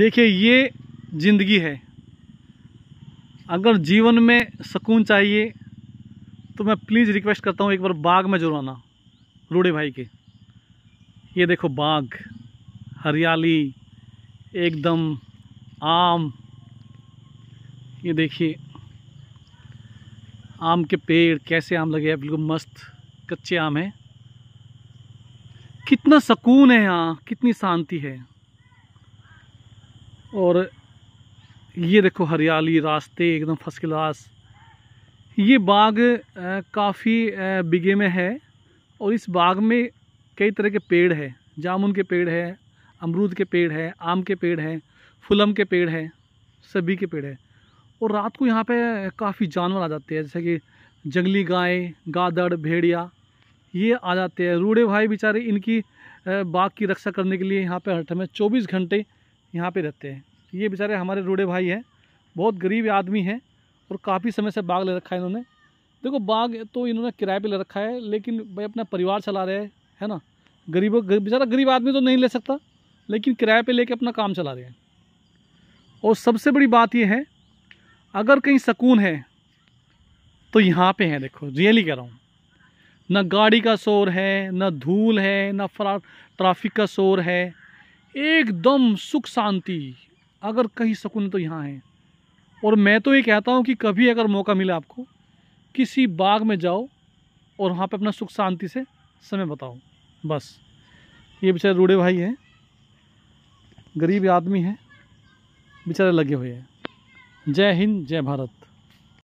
देखिए ये ज़िंदगी है अगर जीवन में सुकून चाहिए तो मैं प्लीज़ रिक्वेस्ट करता हूँ एक बार बाग में जरूर आना रूढ़े भाई के ये देखो बाग हरियाली एकदम आम ये देखिए आम के पेड़ कैसे आम लगे हैं बिल्कुल मस्त कच्चे आम हैं कितना सुकून है यहाँ कितनी शांति है और ये देखो हरियाली रास्ते एकदम फर्स्ट क्लास ये बाग काफ़ी बिगे में है और इस बाग में कई तरह के पेड़ है जामुन के पेड़ है अमरूद के पेड़ है आम के पेड़ हैं फुलम के पेड़ है सभी के पेड़ है और रात को यहाँ पे काफ़ी जानवर आ जाते हैं जैसे कि जंगली गाय गादड़ भेड़िया ये आ जाते हैं रूढ़े भाई बेचारे इनकी बाग की रक्षा करने के लिए यहाँ पर हर समय चौबीस घंटे यहाँ पर रहते हैं कि ये बेचारे हमारे रूढ़े भाई हैं बहुत गरीब आदमी हैं और काफ़ी समय से बाघ ले रखा है इन्होंने देखो बाघ तो इन्होंने किराए पर ले रखा है लेकिन भाई अपना परिवार चला रहे हैं है ना गरीब बेचारा गरीब आदमी तो नहीं ले सकता लेकिन किराए पे लेके अपना काम चला रहे हैं और सबसे बड़ी बात यह है अगर कहीं सकून है तो यहाँ पे है देखो रियली कह रहा हूँ ना गाड़ी का शोर है ना धूल है ना फरार ट्रैफिक का शोर है एकदम सुख शांति अगर कहीं सुकून तो यहाँ है और मैं तो ये कहता हूँ कि कभी अगर मौका मिला आपको किसी बाग में जाओ और वहाँ पे अपना सुख शांति से समय बताओ बस ये बेचारे रूढ़े भाई हैं गरीब आदमी हैं बेचारे लगे हुए हैं जय हिंद जय भारत